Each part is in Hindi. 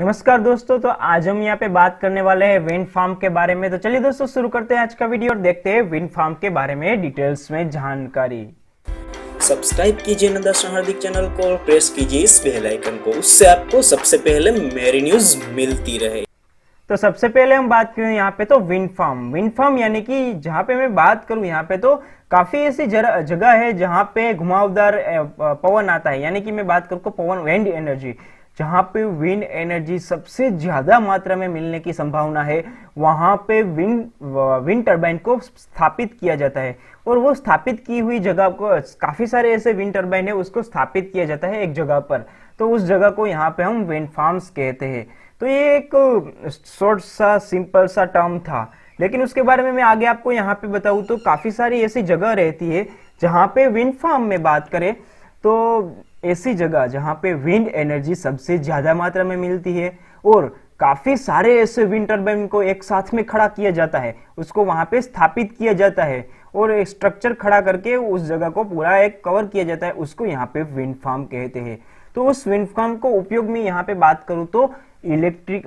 नमस्कार दोस्तों तो आज हम यहाँ पे बात करने वाले हैं विंड फार्म के बारे में तो चलिए दोस्तों शुरू करते हैं आज का वीडियो और देखते हैं विंड फार्म के बारे में डिटेल्स में जानकारी सब्सक्राइब कीजिए नंदा हार्दिक चैनल को और प्रेस कीजिए इस बेल आइकन को उससे आपको सबसे पहले मेरी न्यूज मिलती रहे तो सबसे पहले हम बात करें यहाँ पे तो विंड फार्म विंड फार्म यानी कि जहाँ पे मैं बात करूँ यहाँ पे तो काफी ऐसी जगह है जहाँ पे घुमावदार पवन आता है यानी कि मैं बात करूँ तो पवन विंड एनर्जी जहां पे विंड एनर्जी सबसे ज्यादा मात्रा में मिलने की संभावना है वहां पे विंड विंड टर्बाइन को स्थापित किया जाता है और वो स्थापित की हुई जगह को काफी सारे ऐसे विंड टर्बाइन है उसको स्थापित किया जाता है एक जगह पर तो उस जगह को यहाँ पे हम विंड फार्म्स कहते हैं तो ये एक शॉर्ट सा सिंपल सा टर्म था लेकिन उसके बारे में मैं आगे आपको यहाँ पे बताऊँ तो काफी सारी ऐसी जगह रहती है जहाँ पे विंड फार्म में बात करें तो ऐसी जगह जहां पे विंड एनर्जी सबसे ज़्यादा मात्रा में मिलती है और काफ़ी सारे ऐसे विंड टर्बाइन को एक साथ में खड़ा किया जाता है उसको वहां पे स्थापित किया जाता है और स्ट्रक्चर खड़ा करके उस जगह को पूरा एक कवर किया जाता है उसको यहाँ पे विंड फार्म कहते हैं तो उस विंड फार्म को उपयोग में यहाँ पे बात करूं तो इलेक्ट्रिक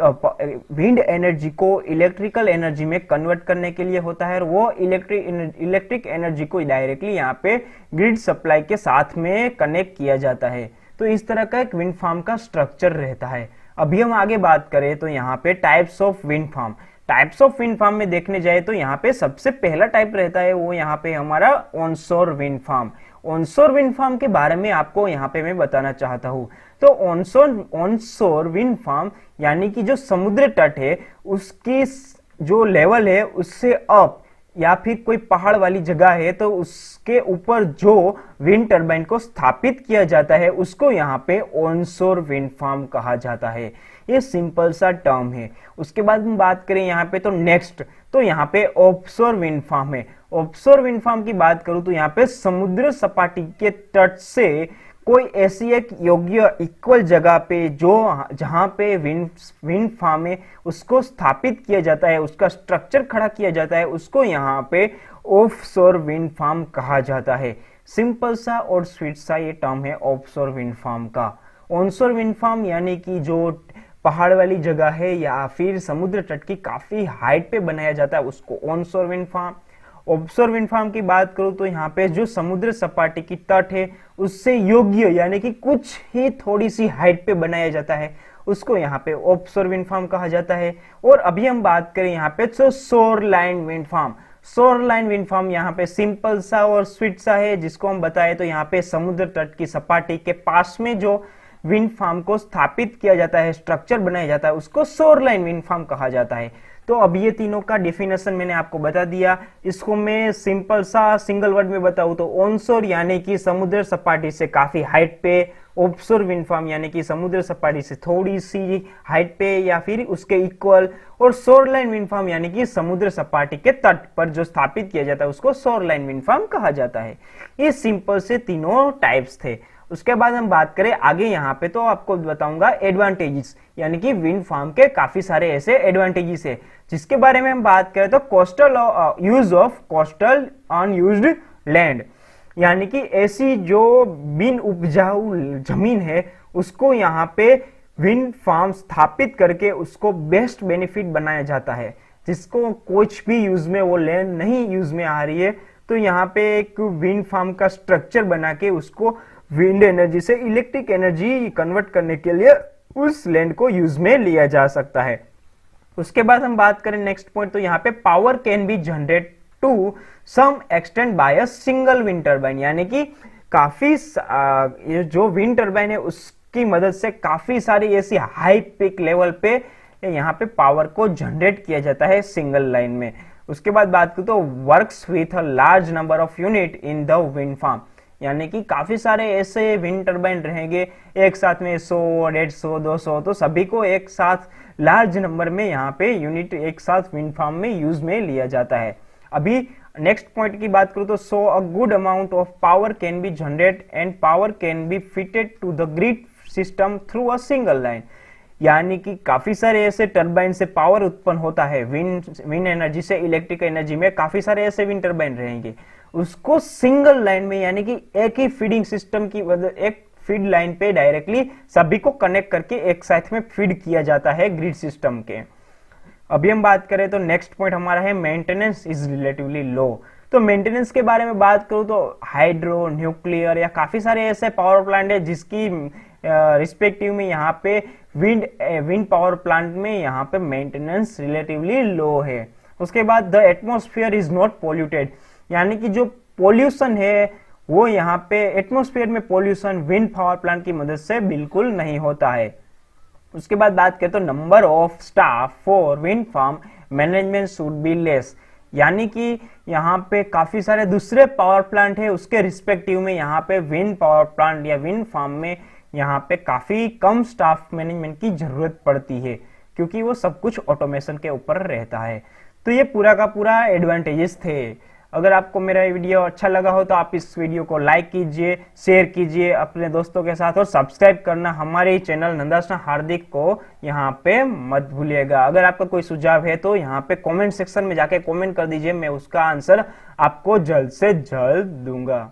विंड एनर्जी को इलेक्ट्रिकल एनर्जी में कन्वर्ट करने के लिए होता है और वो इलेक्ट्रिक इलेक्ट्रिक एनर्जी को डायरेक्टली यहाँ पे ग्रिड सप्लाई के साथ में कनेक्ट किया जाता है तो इस तरह का एक विंड फार्म का स्ट्रक्चर रहता है अभी हम आगे बात करें तो यहाँ पे types of wind farm types of wind farm में देखने जाए तो यहाँ पे सबसे पहला टाइप रहता है वो यहाँ पे हमारा onshore wind farm onshore wind farm के बारे में आपको यहाँ पे मैं बताना चाहता हूँ तो ऑनसोर ऑनसोर विंड फार्म यानी कि जो समुद्र तट है उसके जो लेवल है उससे अप या फिर कोई पहाड़ वाली जगह है तो उसके ऊपर जो विंड टर्बाइन को स्थापित किया जाता है उसको यहाँ पे ऑनसोर विंड फार्म कहा जाता है ये सिंपल सा टर्म है उसके बाद हम बात करें यहाँ पे तो नेक्स्ट तो यहाँ पे ऑप्शोर विंड फार्म है ऑप्शोर विंड फार्म की बात करूँ तो यहाँ पे समुद्र सपाटी के तट से कोई ऐसी एक योग्य इक्वल जगह पे जो जहां पे विंड विंड फार्म है उसको स्थापित किया जाता है उसका स्ट्रक्चर खड़ा किया जाता है उसको यहाँ पे ऑफ शोर विंड फार्म कहा जाता है सिंपल सा और स्वीट सा ये टर्म है ऑफ शोर विंड फार्म का ऑनशोर विंड फार्म यानी कि जो पहाड़ वाली जगह है या फिर समुद्र तट की काफ़ी हाइट पे बनाया जाता है उसको onshore wind farm offshore wind farm की बात करूं तो यहाँ पे जो समुद्र सपाटी की तट है उससे योग्य यानी कि कुछ ही थोड़ी सी हाइट पे बनाया जाता है उसको यहाँ पे ऑफसोर विंड फार्म कहा जाता है और अभी हम बात करें यहाँ पे तो shoreline wind farm shoreline wind farm यहाँ पे सिंपल सा और स्वीट सा है जिसको हम बताएं तो यहाँ पे समुद्र तट की सपाटी के पास में जो विंड फार्म को स्थापित किया जाता है स्ट्रक्चर बनाया जाता है उसको सोर लाइन विंड फार्म कहा जाता है तो अब ये तीनों का डेफिनेशन मैंने आपको बता दिया इसको मैं सिंपल सा सिंगल वर्ड में बताऊं तो ओनसोर यानी कि समुद्र सपाटी से काफी हाइट पे ऑफसोर विंड फार्म यानी कि समुद्र सपाटी से थोड़ी सी हाइट पे या फिर उसके इक्वल और सोर लाइन विंड फार्म यानी कि समुद्र सपाटी के तट पर जो स्थापित किया जाता है उसको सोर लाइन विंड फार्म कहा जाता है ये सिंपल से तीनों टाइप्स थे उसके बाद हम बात करें आगे यहाँ पे तो आपको बताऊंगा एडवांटेजेस यानी कि विंड फार्म के काफी सारे ऐसे एडवांटेजेस है जिसके बारे में हम बात करें तो coastal use of coastal unused land यानी कि ऐसी जो बिन उपजाऊ जमीन है उसको यहाँ पे विंड फार्म स्थापित करके उसको बेस्ट बेनिफिट बनाया जाता है जिसको कुछ भी यूज में वो लैंड नहीं यूज में आ रही है तो यहाँ पे एक विंड फार्म का स्ट्रक्चर बना के उसको विंड एनर्जी से इलेक्ट्रिक एनर्जी कन्वर्ट करने के लिए उस लैंड को यूज में लिया जा सकता है उसके बाद हम बात करें नेक्स्ट पॉइंट तो यहाँ पे power can be generate to some extend by a single wind turbine यानी कि काफी ये जो विंड टर्बाइन है उसकी मदद से काफी सारी ऐसी हाई पिक लेवल पे यहाँ पे पावर को जनरेट किया जाता है सिंगल लाइन में उसके बाद बात करूं तो works with a large number of unit in the wind farm यानी कि काफी सारे ऐसे विंड टर्बाइन रहेंगे एक साथ में 100 100 200 तो सभी को एक साथ लार्ज नंबर में यहाँ पे यूनिट एक साथ विंड फार्म में यूज में लिया जाता है अभी नेक्स्ट पॉइंट की बात करूं तो so a good amount of power can be generate and power can be fitted to the grid system through a single line यानी कि काफी सारे ऐसे टर्बाइन से पावर उत्पन्न होता है विंड विंड एनर्जी से इलेक्ट्रिक एनर्जी में काफी सारे ऐसे विंड टर्बाइन रहेंगे उसको सिंगल लाइन में यानी कि एक ही फीडिंग सिस्टम की एक फीड लाइन पे डायरेक्टली सभी को कनेक्ट करके एक साथ में फीड किया जाता है ग्रिड सिस्टम के अभी हम बात करें तो नेक्स्ट पॉइंट हमारा है मेंटेनेंस इज रिलेटिवली लो तो मेंटेनेंस के बारे में बात करूं तो हाइड्रो न्यूक्लियर या काफ़ी सारे ऐसे पावर प्लांट है जिसकी रिस्पेक्टिव में यहाँ पे विंड विंड पावर प्लांट में यहाँ पे मेंटेनेंस रिलेटिवली लो है उसके बाद the atmosphere is not polluted यानी कि जो पोल्यूशन है वो यहाँ पे एटमोस्फियर में पोल्यूशन विंड पावर प्लांट की मदद से बिल्कुल नहीं होता है उसके बाद बात करें तो number of staff for wind farm management should be less यानी कि यहाँ पे काफ़ी सारे दूसरे पावर प्लांट है उसके रिस्पेक्टिव में यहाँ पे विंड पावर प्लांट या विंड फार्म में यहाँ पे काफ़ी कम स्टाफ मैनेजमेंट की ज़रूरत पड़ती है क्योंकि वो सब कुछ ऑटोमेशन के ऊपर रहता है तो ये पूरा का पूरा एडवांटेजेस थे अगर आपको मेरा वीडियो अच्छा लगा हो तो आप इस वीडियो को लाइक कीजिए शेयर कीजिए अपने दोस्तों के साथ और सब्सक्राइब करना हमारे चैनल नंदासना हार्दिक को यहाँ पे मत भूलिएगा अगर आपका कोई सुझाव है तो यहाँ पे कमेंट सेक्शन में जाके कमेंट कर दीजिए मैं उसका आंसर आपको जल्द से जल्द दूंगा